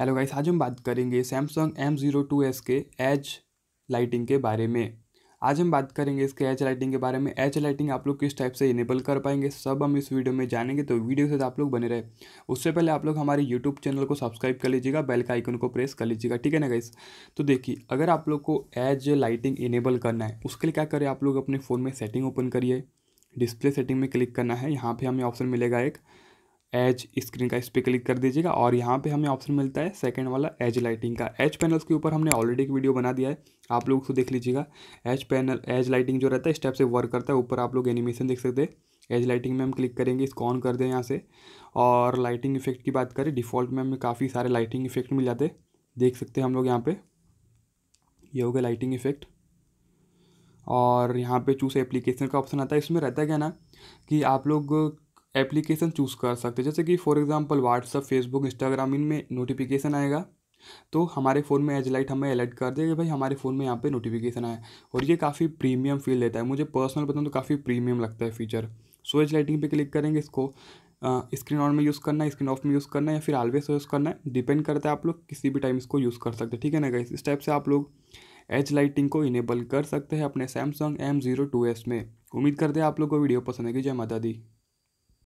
hello guys आज हम बात करेंगे Samsung M zero two S के एच लाइटिंग के बारे में आज हम बात करेंगे इसके एच लाइटिंग के बारे में एच लाइटिंग आप लोग किस टाइप से इनेबल कर पाएंगे सब हम इस वीडियो में जानेंगे तो वीडियो से आप लोग बने रहे उससे पहले आप लोग हमारे यूट्यूब चैनल को सब्सक्राइब कर लीजिएगा बेल का आइकन को प्रेस कर लीजिएगा ठीक है ना गाइस तो देखिए अगर आप लोग को एज लाइटिंग इनेबल करना है उसके लिए क्या करें आप लोग अपने फ़ोन में सेटिंग ओपन करिए डिस्प्ले सेटिंग में क्लिक करना है यहाँ पर हमें ऑप्शन मिलेगा एक एज स्क्रीन का इस पर क्लिक कर दीजिएगा और यहाँ पे हमें ऑप्शन मिलता है सेकंड वाला एज लाइटिंग का एज पैनल्स के ऊपर हमने ऑलरेडी एक वीडियो बना दिया है आप लोग उसको देख लीजिएगा एज पैनल एज लाइटिंग जो रहता है स्टेप से वर्क करता है ऊपर आप लोग एनिमेशन देख सकते हैं एज लाइटिंग में हम क्लिक करेंगे इसको ऑन कर दें यहाँ से और लाइटिंग इफेक्ट की बात करें डिफ़ॉल्ट में हमें काफ़ी सारे लाइटिंग इफेक्ट मिल जाते देख सकते हैं हम लोग यहाँ पर ये हो गया लाइटिंग इफेक्ट और यहाँ पे चूज एप्लीकेशन का ऑप्शन आता है इसमें रहता है क्या ना कि आप लोग एप्लीकेशन चूज़ कर सकते हैं जैसे कि for example WhatsApp Facebook Instagram इनमें नोटिफिकेशन आएगा तो हमारे फ़ोन में एज लाइट हमें अलर्ट कर देगा भाई हमारे फ़ोन में यहाँ पे नोटिफिकेशन आया और ये काफ़ी प्रीमियम फील देता है मुझे पर्सनल बताऊँ तो काफ़ी प्रीमियम लगता है फीचर सो एज लाइटिंग पर क्लिक करेंगे इसको स्क्रीन ऑन में यूज़ करना है स्क्रीन ऑफ में यूज़ करना है या फिर ऑलवेज यूज़ करना है डिपेंड करता है आप लोग किसी भी टाइम इसको यूज़ कर सकते हैं ठीक है ना इस टाइप से आप लोग एच लाइटिंग को इनेबल कर सकते हैं अपने Samsung M zero two S में उम्मीद करते हैं आप लोग को वीडियो पसंद आएगी जय माता दी